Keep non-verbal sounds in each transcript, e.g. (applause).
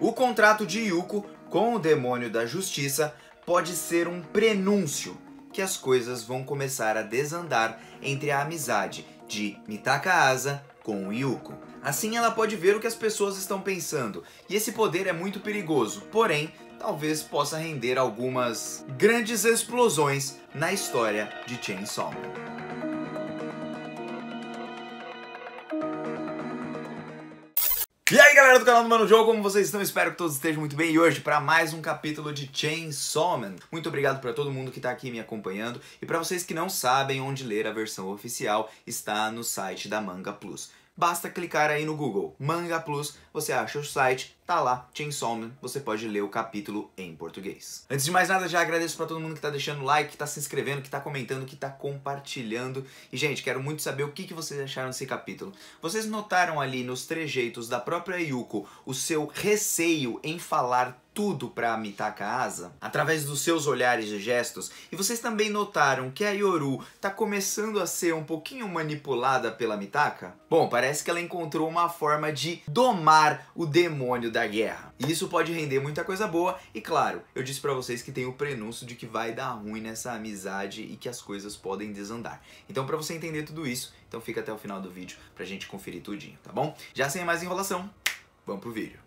O contrato de Yuko com o demônio da justiça pode ser um prenúncio que as coisas vão começar a desandar entre a amizade de Mitaka Asa com Yuko. Assim ela pode ver o que as pessoas estão pensando, e esse poder é muito perigoso, porém, talvez possa render algumas grandes explosões na história de Chainsaw Man. E aí galera do canal do Mano Jogo, como vocês estão? Espero que todos estejam muito bem e hoje para mais um capítulo de Chainsaw Man. Muito obrigado para todo mundo que tá aqui me acompanhando e para vocês que não sabem onde ler a versão oficial, está no site da Manga Plus. Basta clicar aí no Google Manga Plus, você acha o site, tá lá, Chainsaw Man, você pode ler o capítulo em português. Antes de mais nada, já agradeço para todo mundo que tá deixando like, que tá se inscrevendo, que tá comentando, que tá compartilhando. E, gente, quero muito saber o que, que vocês acharam desse capítulo. Vocês notaram ali nos trejeitos da própria Yuko o seu receio em falar tudo para Mitaka Asa, através dos seus olhares e gestos, e vocês também notaram que a Yoru tá começando a ser um pouquinho manipulada pela Mitaka? Bom, parece que ela encontrou uma forma de domar o demônio da da guerra. E isso pode render muita coisa boa e claro, eu disse para vocês que tem o prenúncio de que vai dar ruim nessa amizade e que as coisas podem desandar. Então para você entender tudo isso, então fica até o final do vídeo pra gente conferir tudinho, tá bom? Já sem mais enrolação, vamos pro vídeo.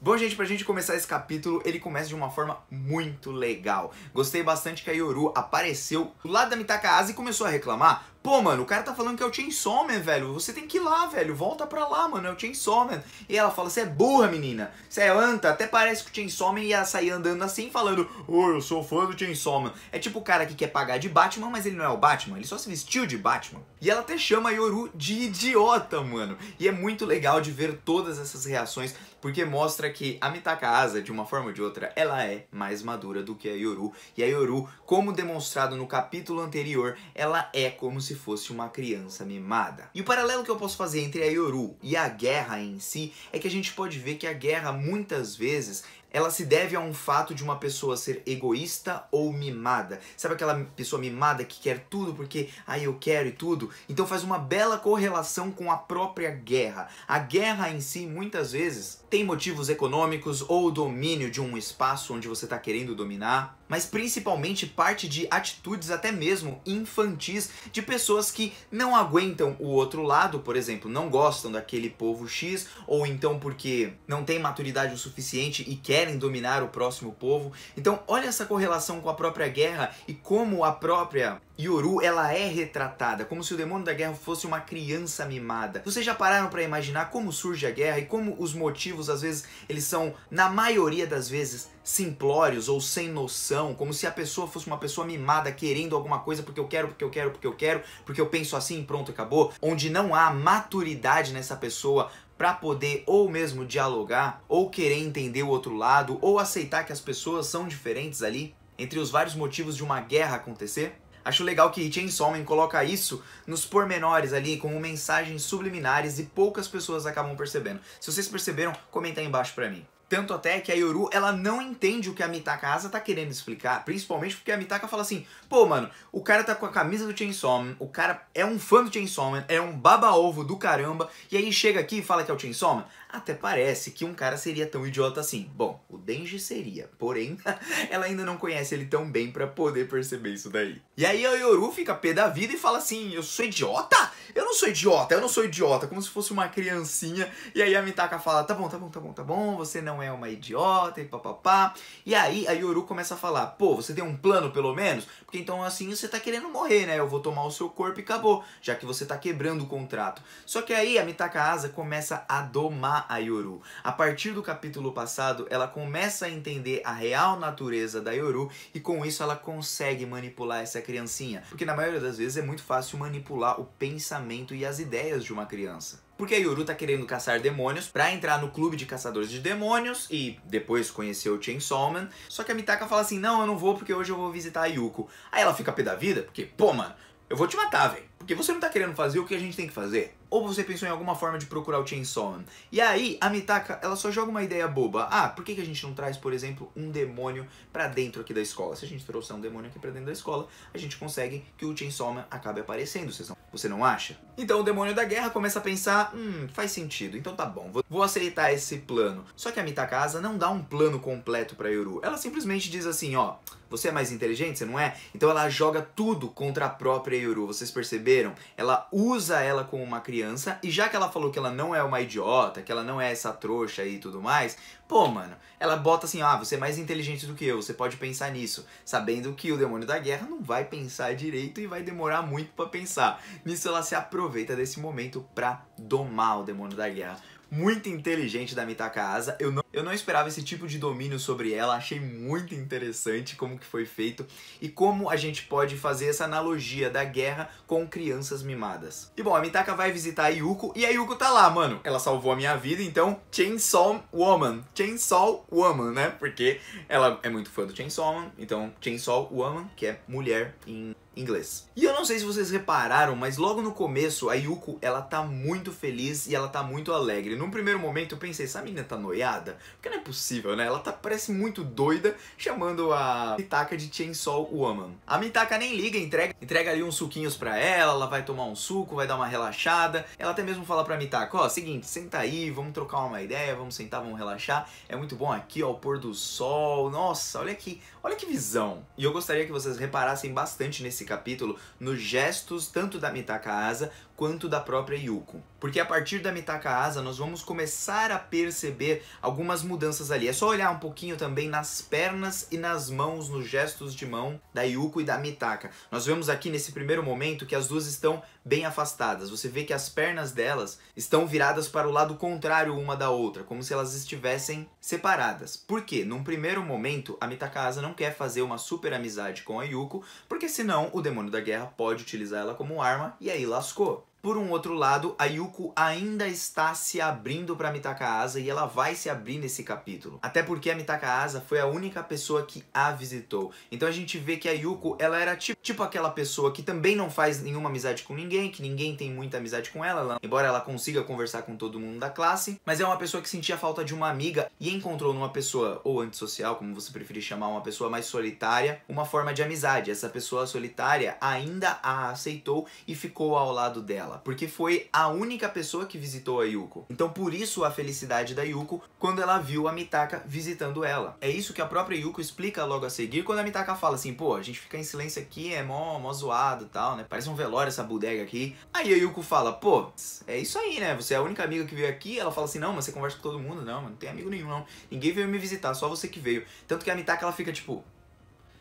Bom, gente, pra gente começar esse capítulo, ele começa de uma forma muito legal. Gostei bastante que a Yoru apareceu do lado da Mitaka Asa e começou a reclamar Pô, mano, o cara tá falando que é o Chainsaw Man, velho. Você tem que ir lá, velho. Volta pra lá, mano. É o Chainsaw Man. E ela fala, você é burra, menina. Você é anta. Até parece que o Chainsaw Man ia sair andando assim, falando, ô, oh, eu sou fã do Chainsaw Man. É tipo o cara que quer pagar de Batman, mas ele não é o Batman. Ele só se vestiu de Batman. E ela até chama a Yoru de idiota, mano. E é muito legal de ver todas essas reações, porque mostra que a Mitaka Asa, de uma forma ou de outra, ela é mais madura do que a Yoru. E a Yoru, como demonstrado no capítulo anterior, ela é como se fosse uma criança mimada. E o paralelo que eu posso fazer entre a Yoru e a guerra em si é que a gente pode ver que a guerra muitas vezes ela se deve a um fato de uma pessoa ser egoísta ou mimada. Sabe aquela pessoa mimada que quer tudo porque aí ah, eu quero e tudo? Então faz uma bela correlação com a própria guerra. A guerra em si muitas vezes tem motivos econômicos ou domínio de um espaço onde você está querendo dominar mas principalmente parte de atitudes até mesmo infantis de pessoas que não aguentam o outro lado, por exemplo, não gostam daquele povo X, ou então porque não tem maturidade o suficiente e querem dominar o próximo povo. Então, olha essa correlação com a própria guerra e como a própria Yoru, ela é retratada como se o demônio da guerra fosse uma criança mimada. Vocês já pararam para imaginar como surge a guerra e como os motivos às vezes eles são na maioria das vezes simplórios ou sem noção, como se a pessoa fosse uma pessoa mimada querendo alguma coisa porque eu quero, porque eu quero, porque eu quero, porque eu penso assim, pronto, acabou, onde não há maturidade nessa pessoa para poder ou mesmo dialogar, ou querer entender o outro lado, ou aceitar que as pessoas são diferentes ali, entre os vários motivos de uma guerra acontecer? Acho legal que Chainsaw Man coloca isso nos pormenores ali, como mensagens subliminares e poucas pessoas acabam percebendo. Se vocês perceberam, comenta aí embaixo pra mim. Tanto até que a Yoru, ela não entende o que a Mitaka Asa tá querendo explicar, principalmente porque a Mitaka fala assim, pô, mano, o cara tá com a camisa do Chainsaw Man, o cara é um fã do Chainsaw Man, é um baba-ovo do caramba, e aí chega aqui e fala que é o Chainsaw Man. Até parece que um cara seria tão idiota assim. Bom, o Denji seria, porém, (laughs) ela ainda não conhece ele tão bem para poder perceber isso daí. E aí a Yoru fica pé da vida e fala assim: Eu sou idiota? Eu não sou idiota, eu não sou idiota, como se fosse uma criancinha. E aí a Mitaka fala: Tá bom, tá bom, tá bom, tá bom, você não é uma idiota e papapá. E aí a Yoru começa a falar: Pô, você tem um plano pelo menos? Porque então assim você tá querendo morrer, né? Eu vou tomar o seu corpo e acabou, já que você tá quebrando o contrato. Só que aí a Mitaka Asa começa a domar a Ayuru. A partir do capítulo passado, ela começa a entender a real natureza da Yoru e com isso ela consegue manipular essa criancinha, porque na maioria das vezes é muito fácil manipular o pensamento e as ideias de uma criança. Porque a Yoru tá querendo caçar demônios para entrar no clube de caçadores de demônios e depois conhecer o Chainsaw Man. Só que a Mitaka fala assim: "Não, eu não vou porque hoje eu vou visitar a Yuko". Aí ela fica pé da vida, porque, pô, mano, eu vou te matar, velho. Porque você não tá querendo fazer o que a gente tem que fazer ou você pensou em alguma forma de procurar o Chainsaw Man. E aí, a Mitaka, ela só joga uma ideia boba. Ah, por que, que a gente não traz, por exemplo, um demônio para dentro aqui da escola? Se a gente trouxer um demônio aqui pra dentro da escola, a gente consegue que o Chainsaw Man acabe aparecendo, vocês não, você não acha? Então o demônio da guerra começa a pensar, hum, faz sentido, então tá bom, vou, vou aceitar esse plano. Só que a Mitakasa não dá um plano completo pra Yoru. Ela simplesmente diz assim, ó, você é mais inteligente, você não é? Então ela joga tudo contra a própria Yoru, vocês perceberam? Ela usa ela como uma criança criança, e já que ela falou que ela não é uma idiota, que ela não é essa trouxa e tudo mais, pô, mano, ela bota assim, ah, você é mais inteligente do que eu, você pode pensar nisso, sabendo que o demônio da guerra não vai pensar direito e vai demorar muito para pensar. Nisso ela se aproveita desse momento pra domar o demônio da guerra muito inteligente da Mitakasa. Eu não, eu não esperava esse tipo de domínio sobre ela, achei muito interessante como que foi feito e como a gente pode fazer essa analogia da guerra com crianças mimadas. E bom, a Mitaka vai visitar a Yuko e a Yuko tá lá, mano. Ela salvou a minha vida, então Chainsaw Woman. Chainsaw Woman, né? Porque ela é muito fã do Chainsaw Man, então Chainsaw Woman, que é mulher em inglês. E eu não sei se vocês repararam, mas logo no começo a Yuko, ela tá muito feliz e ela tá muito alegre. Num primeiro momento eu pensei, essa menina tá noiada? Porque não é possível, né? Ela tá, parece muito doida, chamando a Mitaka de Chainsaw Woman. A Mitaka nem liga, entrega, entrega ali uns suquinhos pra ela, ela vai tomar um suco, vai dar uma relaxada. Ela até mesmo fala pra Mitaka, ó, oh, seguinte, senta aí, vamos trocar uma ideia, vamos sentar, vamos relaxar. É muito bom aqui, ó, o pôr do sol. Nossa, olha aqui, olha que visão. E eu gostaria que vocês reparassem bastante nesse capítulo nos gestos tanto da Mitaka Asa quanto da própria Yuko. Porque a partir da Mitaka Asa nós vamos começar a perceber algumas mudanças ali. É só olhar um pouquinho também nas pernas e nas mãos, nos gestos de mão da Yuko e da Mitaka. Nós vemos aqui nesse primeiro momento que as duas estão bem afastadas. Você vê que as pernas delas estão viradas para o lado contrário uma da outra, como se elas estivessem separadas. Por quê? Num primeiro momento, a Mitaka Asa não quer fazer uma super amizade com a Yuko, porque senão o demônio da guerra pode utilizar ela como arma e aí lascou. Por um outro lado, a Yuko ainda está se abrindo para Mitaka Asa e ela vai se abrir nesse capítulo. Até porque a Mitaka Asa foi a única pessoa que a visitou. Então a gente vê que a Yuko, ela era tipo, tipo aquela pessoa que também não faz nenhuma amizade com ninguém, que ninguém tem muita amizade com ela, ela, embora ela consiga conversar com todo mundo da classe, mas é uma pessoa que sentia falta de uma amiga e encontrou numa pessoa ou antissocial, como você preferir chamar, uma pessoa mais solitária, uma forma de amizade. Essa pessoa solitária ainda a aceitou e ficou ao lado dela porque foi a única pessoa que visitou a Yuko. Então por isso a felicidade da Yuko quando ela viu a Mitaka visitando ela. É isso que a própria Yuko explica logo a seguir quando a Mitaka fala assim, pô, a gente fica em silêncio aqui, é mó, mó zoado e tal, né? Parece um velório essa bodega aqui. Aí a Yuko fala, pô, é isso aí, né? Você é a única amiga que veio aqui. Ela fala assim, não, mas você conversa com todo mundo. Não, não tem amigo nenhum, não. Ninguém veio me visitar, só você que veio. Tanto que a Mitaka, ela fica tipo,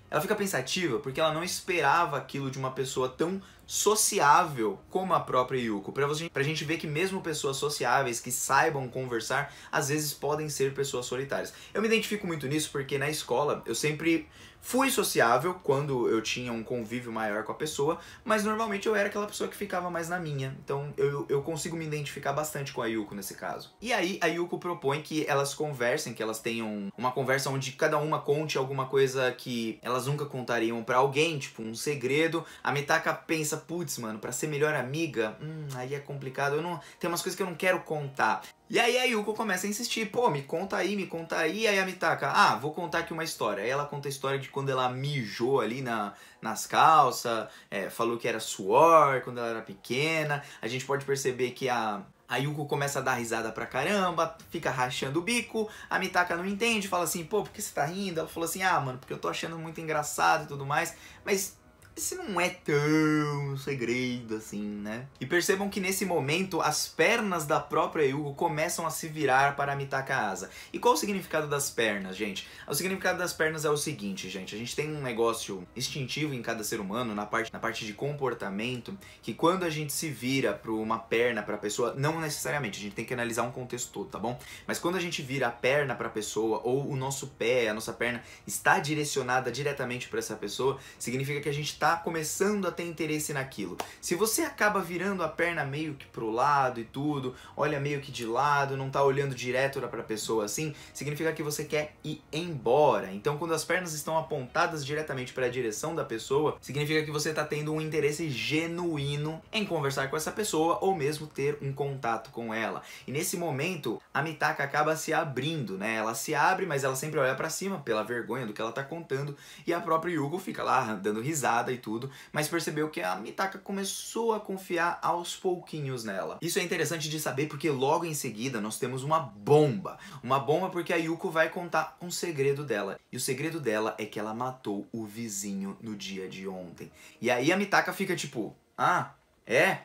ela fica pensativa porque ela não esperava aquilo de uma pessoa tão sociável como a própria Yuko. Pra, você, pra gente ver que mesmo pessoas sociáveis que saibam conversar, às vezes podem ser pessoas solitárias. Eu me identifico muito nisso porque na escola eu sempre fui sociável quando eu tinha um convívio maior com a pessoa, mas normalmente eu era aquela pessoa que ficava mais na minha. Então eu, eu consigo me identificar bastante com a Yuko nesse caso. E aí a Yuko propõe que elas conversem, que elas tenham uma conversa onde cada uma conte alguma coisa que elas nunca contariam para alguém, tipo um segredo. A Mitaka pensa pensa, putz, mano, para ser melhor amiga, hum, aí é complicado, eu não, tem umas coisas que eu não quero contar. E aí a Yuko começa a insistir, pô, me conta aí, me conta aí, aí a Mitaka, ah, vou contar aqui uma história. Aí ela conta a história de quando ela mijou ali na, nas calças, é, falou que era suor quando ela era pequena. A gente pode perceber que a, a Yuko começa a dar risada pra caramba, fica rachando o bico. A Mitaka não entende, fala assim, pô, por que você tá rindo? Ela falou assim, ah, mano, porque eu tô achando muito engraçado e tudo mais. Mas esse não é tão segredo assim, né? E percebam que nesse momento as pernas da própria Yugo começam a se virar para Asa. E qual o significado das pernas, gente? O significado das pernas é o seguinte, gente. A gente tem um negócio instintivo em cada ser humano, na parte, na parte de comportamento, que quando a gente se vira para uma perna para a pessoa, não necessariamente, a gente tem que analisar um contexto todo, tá bom? Mas quando a gente vira a perna para a pessoa ou o nosso pé, a nossa perna está direcionada diretamente para essa pessoa, significa que a gente está está começando a ter interesse naquilo. Se você acaba virando a perna meio que pro lado e tudo, olha meio que de lado, não tá olhando direto para a pessoa assim, significa que você quer ir embora. Então, quando as pernas estão apontadas diretamente para a direção da pessoa, significa que você tá tendo um interesse genuíno em conversar com essa pessoa ou mesmo ter um contato com ela. E nesse momento, a Mitaka acaba se abrindo, né? Ela se abre, mas ela sempre olha para cima pela vergonha do que ela tá contando e a própria Yugo fica lá dando risada e tudo, mas percebeu que a Mitaka começou a confiar aos pouquinhos nela. Isso é interessante de saber porque logo em seguida nós temos uma bomba. Uma bomba porque a Yuko vai contar um segredo dela. E o segredo dela é que ela matou o vizinho no dia de ontem. E aí a Mitaka fica tipo, ah, é?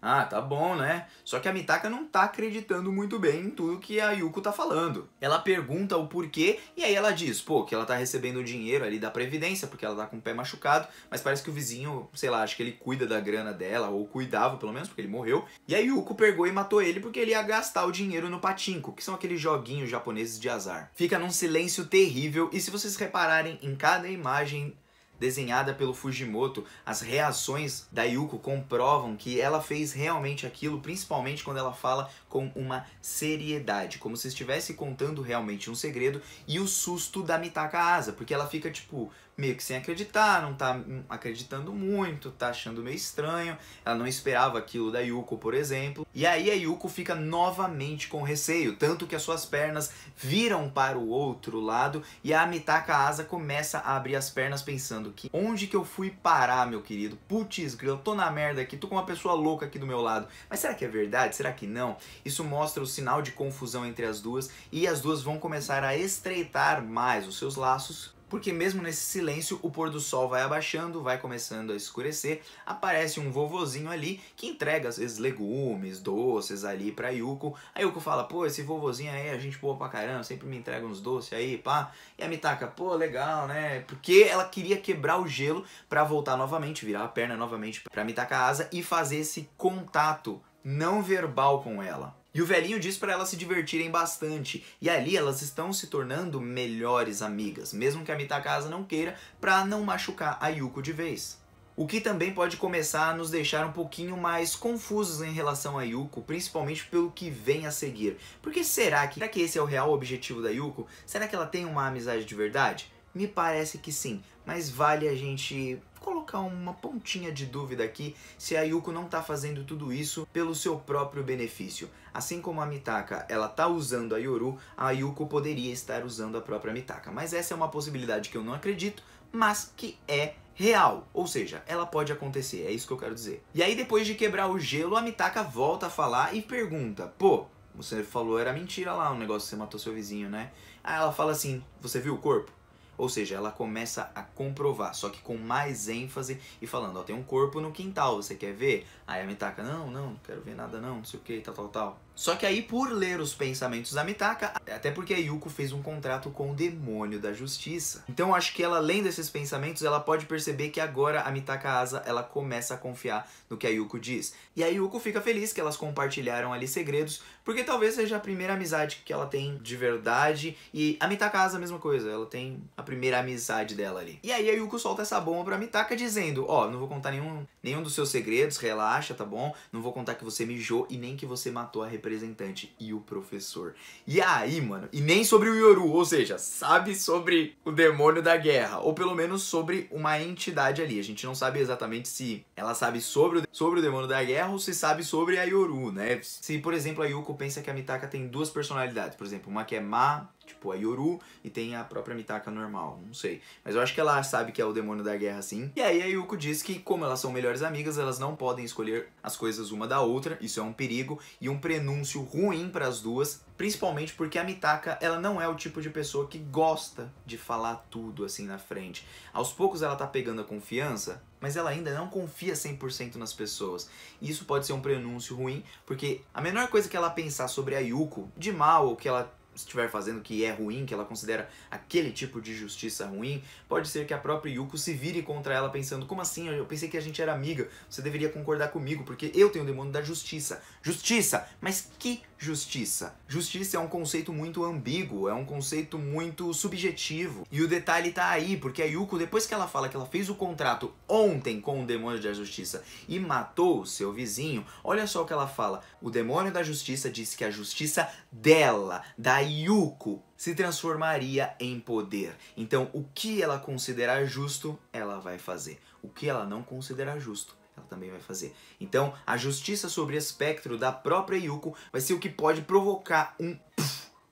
Ah, tá bom, né? Só que a Mitaka não tá acreditando muito bem em tudo que a Yuko tá falando. Ela pergunta o porquê e aí ela diz, pô, que ela tá recebendo dinheiro ali da previdência porque ela tá com o pé machucado, mas parece que o vizinho, sei lá, acho que ele cuida da grana dela ou cuidava pelo menos porque ele morreu. E a Yuko pegou e matou ele porque ele ia gastar o dinheiro no patinco, que são aqueles joguinhos japoneses de azar. Fica num silêncio terrível e se vocês repararem em cada imagem desenhada pelo Fujimoto, as reações da Yuko comprovam que ela fez realmente aquilo, principalmente quando ela fala com uma seriedade, como se estivesse contando realmente um segredo e o susto da Mitaka Asa, porque ela fica tipo meio que sem acreditar, não tá hum, acreditando muito, tá achando meio estranho, ela não esperava aquilo da Yuko, por exemplo. E aí a Yuko fica novamente com receio, tanto que as suas pernas viram para o outro lado e a Mitaka Asa começa a abrir as pernas pensando que onde que eu fui parar, meu querido? Putz, grilo, tô na merda aqui, tô com uma pessoa louca aqui do meu lado. Mas será que é verdade? Será que não? Isso mostra o sinal de confusão entre as duas e as duas vão começar a estreitar mais os seus laços porque mesmo nesse silêncio o pôr do sol vai abaixando, vai começando a escurecer, aparece um vovozinho ali que entrega às vezes legumes, doces ali pra Yuko. A Yuko fala, pô, esse vovozinho aí a é gente boa pra caramba, sempre me entrega uns doces aí, pá. E a Mitaka, pô, legal, né? Porque ela queria quebrar o gelo pra voltar novamente, virar a perna novamente pra Mitaka Asa e fazer esse contato não verbal com ela. E o velhinho diz para elas se divertirem bastante, e ali elas estão se tornando melhores amigas, mesmo que a Mitakasa não queira, para não machucar a Yuko de vez. O que também pode começar a nos deixar um pouquinho mais confusos em relação a Yuko, principalmente pelo que vem a seguir. Porque será que, será que esse é o real objetivo da Yuko? Será que ela tem uma amizade de verdade? Me parece que sim, mas vale a gente colocar uma pontinha de dúvida aqui se a Yuko não está fazendo tudo isso pelo seu próprio benefício. Assim como a Mitaka ela tá usando a Yoru, a Yuko poderia estar usando a própria Mitaka. Mas essa é uma possibilidade que eu não acredito, mas que é real, ou seja, ela pode acontecer, é isso que eu quero dizer. E aí depois de quebrar o gelo, a Mitaka volta a falar e pergunta, pô, você falou era mentira lá, um negócio que você matou seu vizinho, né? Aí ela fala assim, você viu o corpo? Ou seja, ela começa a comprovar, só que com mais ênfase e falando, ó, tem um corpo no quintal, você quer ver? Aí a Mitaka, não, não, não quero ver nada não, não sei o que, tal, tal, tal. Só que aí, por ler os pensamentos da Mitaka, até porque a Yuko fez um contrato com o demônio da justiça. Então acho que ela, lendo esses pensamentos, ela pode perceber que agora a Mitaka Asa, ela começa a confiar no que a Yuko diz. E a Yuko fica feliz que elas compartilharam ali segredos, porque talvez seja a primeira amizade que ela tem de verdade. E a Mitaka Asa, a mesma coisa, ela tem a primeira amizade dela ali. E aí a Yuko solta essa bomba pra Mitaka dizendo, ó, oh, não vou contar nenhum, nenhum dos seus segredos, relaxa, tá bom? Não vou contar que você mijou e nem que você matou a representante representante e o professor. E aí, mano, e nem sobre o Yoru, ou seja, sabe sobre o demônio da guerra, ou pelo menos sobre uma entidade ali. A gente não sabe exatamente se ela sabe sobre o, sobre o demônio da guerra ou se sabe sobre a Yoru, né? Se, por exemplo, a Yuko pensa que a Mitaka tem duas personalidades, por exemplo, uma que é má tipo a Yoru e tem a própria Mitaka normal, não sei. Mas eu acho que ela sabe que é o demônio da guerra sim. E aí a Yuko diz que como elas são melhores amigas, elas não podem escolher as coisas uma da outra, isso é um perigo e um prenúncio ruim para as duas, principalmente porque a Mitaka, ela não é o tipo de pessoa que gosta de falar tudo assim na frente. Aos poucos ela tá pegando a confiança, mas ela ainda não confia 100% nas pessoas. E isso pode ser um prenúncio ruim, porque a menor coisa que ela pensar sobre a Yuko, de mal ou que ela estiver fazendo que é ruim, que ela considera aquele tipo de justiça ruim, pode ser que a própria Yuko se vire contra ela pensando, como assim? Eu pensei que a gente era amiga, você deveria concordar comigo, porque eu tenho o demônio da justiça. Justiça! Mas que justiça. Justiça é um conceito muito ambíguo, é um conceito muito subjetivo. E o detalhe tá aí, porque a Yuko, depois que ela fala que ela fez o contrato ontem com o demônio da justiça e matou seu vizinho, olha só o que ela fala. O demônio da justiça disse que a justiça dela, da Yuko, se transformaria em poder. Então, o que ela considerar justo, ela vai fazer. O que ela não considerar justo, ela também vai fazer. Então, a justiça sobre o espectro da própria Yuko vai ser o que pode provocar um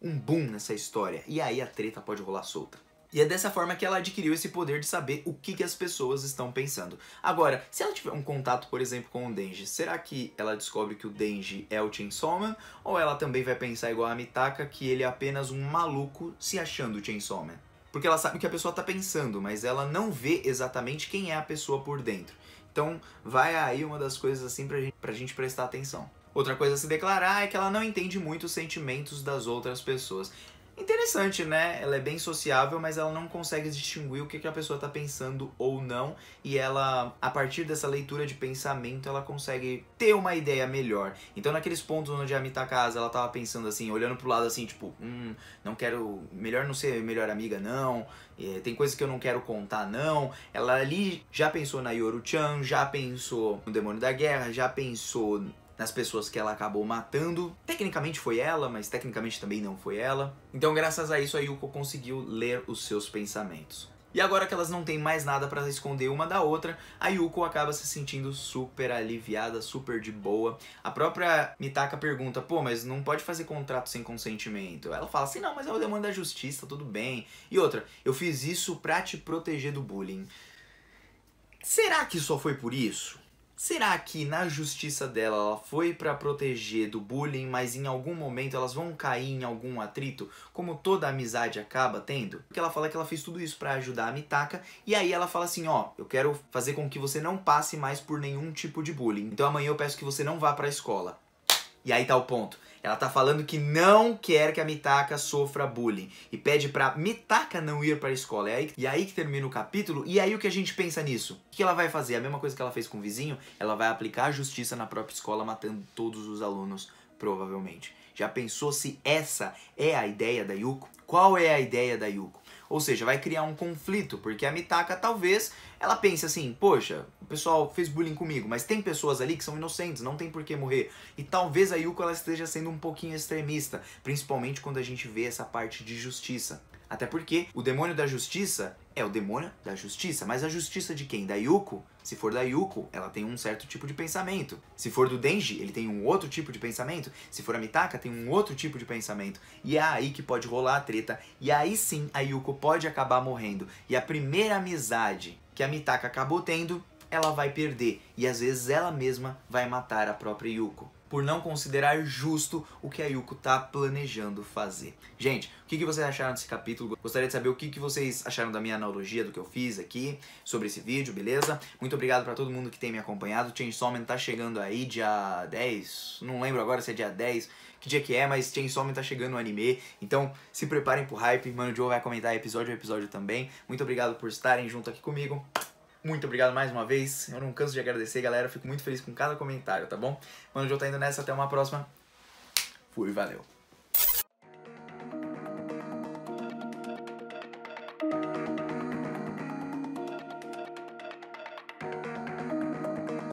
um boom nessa história. E aí a treta pode rolar solta. E é dessa forma que ela adquiriu esse poder de saber o que, que as pessoas estão pensando. Agora, se ela tiver um contato, por exemplo, com o Denji, será que ela descobre que o Denji é o Chainsaw Man? Ou ela também vai pensar igual a Mitaka, que ele é apenas um maluco se achando o Chainsaw Man? Porque ela sabe o que a pessoa está pensando, mas ela não vê exatamente quem é a pessoa por dentro. Então, vai aí uma das coisas assim pra gente, pra gente prestar atenção. Outra coisa a se declarar é que ela não entende muito os sentimentos das outras pessoas interessante, né? Ela é bem sociável, mas ela não consegue distinguir o que, que a pessoa está pensando ou não. E ela, a partir dessa leitura de pensamento, ela consegue ter uma ideia melhor. Então, naqueles pontos onde a casa ela tava pensando assim, olhando pro lado assim, tipo, hum, não quero, melhor não ser melhor amiga, não. É, tem coisas que eu não quero contar, não. Ela ali já pensou na Yoru-chan, já pensou no Demônio da Guerra, já pensou nas pessoas que ela acabou matando. Tecnicamente foi ela, mas tecnicamente também não foi ela. Então, graças a isso, a Yuko conseguiu ler os seus pensamentos. E agora que elas não têm mais nada para esconder uma da outra, a Yuko acaba se sentindo super aliviada, super de boa. A própria Mitaka pergunta: "Pô, mas não pode fazer contrato sem consentimento?". Ela fala assim: "Não, mas é uma demanda da justiça, tudo bem". E outra: "Eu fiz isso para te proteger do bullying". Será que só foi por isso? Será que na justiça dela ela foi para proteger do bullying, mas em algum momento elas vão cair em algum atrito, como toda amizade acaba tendo? Porque ela fala que ela fez tudo isso para ajudar a Mitaka, e aí ela fala assim, ó, eu quero fazer com que você não passe mais por nenhum tipo de bullying. Então amanhã eu peço que você não vá para a escola. E aí tá o ponto. Ela está falando que não quer que a Mitaka sofra bullying e pede para Mitaka não ir para a escola. É aí, e aí que termina o capítulo. E aí o que a gente pensa nisso? O que ela vai fazer? A mesma coisa que ela fez com o vizinho, ela vai aplicar a justiça na própria escola matando todos os alunos, provavelmente. Já pensou se essa é a ideia da Yuko? Qual é a ideia da Yuko? Ou seja, vai criar um conflito, porque a Mitaka talvez ela pense assim: poxa, o pessoal fez bullying comigo, mas tem pessoas ali que são inocentes, não tem por que morrer. E talvez a Yuko ela esteja sendo um pouquinho extremista, principalmente quando a gente vê essa parte de justiça. Até porque o demônio da justiça, é o demônio da justiça. Mas a justiça de quem? Da Yuko? Se for da Yuko, ela tem um certo tipo de pensamento. Se for do Denji, ele tem um outro tipo de pensamento. Se for a Mitaka, tem um outro tipo de pensamento. E é aí que pode rolar a treta. E aí sim a Yuko pode acabar morrendo. E a primeira amizade que a Mitaka acabou tendo, ela vai perder. E às vezes ela mesma vai matar a própria Yuko por não considerar justo o que a Yuko tá planejando fazer. Gente, o que, vocês acharam desse capítulo? Gostaria de saber o que, vocês acharam da minha analogia, do que eu fiz aqui, sobre esse vídeo, beleza? Muito obrigado para todo mundo que tem me acompanhado. Chainsawman tá chegando aí dia 10, não lembro agora se é dia 10, que dia que é, mas Chainsawman tá chegando no anime. Então, se preparem pro hype. Mano Joe vai comentar episódio a episódio também. Muito obrigado por estarem junto aqui comigo muito obrigado mais uma vez. Eu não canso de agradecer, galera. fico muito feliz com cada comentário, tá bom? Mano, já tá indo nessa. Até uma próxima. Fui, valeu.